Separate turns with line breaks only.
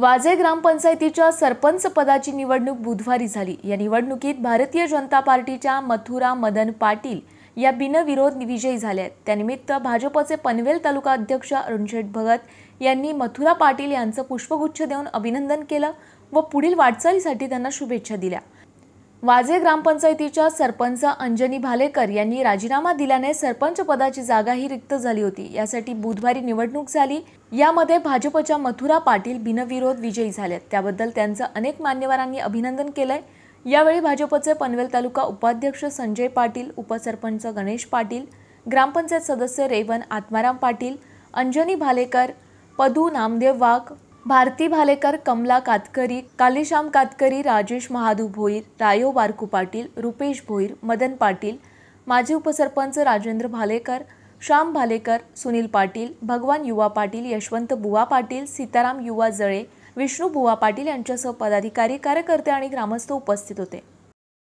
वाजे ग्रामपंचायतीच्या सरपंच पदाची निवडणूक बुधवारी झाली या निवडणुकीत भारतीय जनता पार्टीच्या मथुरा मदन पाटील या बिनविरोध विजयी झाल्या त्यानिमित्त भाजपचे पनवेल तालुका अध्यक्ष अरुणशेठ भगत यांनी मथुरा पाटील यांचं पुष्पगुच्छ देऊन अभिनंदन केलं व पुढील वाटचालीसाठी त्यांना शुभेच्छा दिल्या वाजे ग्रामपंचायतीच्या सरपंच अंजनी भालेकर यांनी राजीनामा दिल्याने सरपंच पदाची जागा ही रिक्त झाली होती यासाठी बुधवारी निवडणूक झाली यामध्ये भाजपच्या मथुरा पाटील बिनविरोध विजयी झाल्यात त्याबद्दल त्यांचं अनेक मान्यवरांनी अभिनंदन केलंय यावेळी भाजपचे पनवेल तालुका उपाध्यक्ष संजय पाटील उपसरपंच गणेश पाटील ग्रामपंचायत सदस्य रेवन आत्माराम पाटील अंजनी भालेकर पदू नामदेव वाघ भारती भालेकर कमला कातकरी कालिश्याम कातकरी राजेश महादू भोईर रायो बारकू पाटील रुपेश भोईर मदन पाटील माजी उपसरपंच राजेंद्र भालेकर श्याम भालेकर सुनील पाटील भगवान युवा पाटील यशवंत बुवा पाटील सीताराम युवा जळे विष्णू बुवा पाटील यांच्यासह पदाधिकारी कार्यकर्ते आणि ग्रामस्थ उपस्थित होते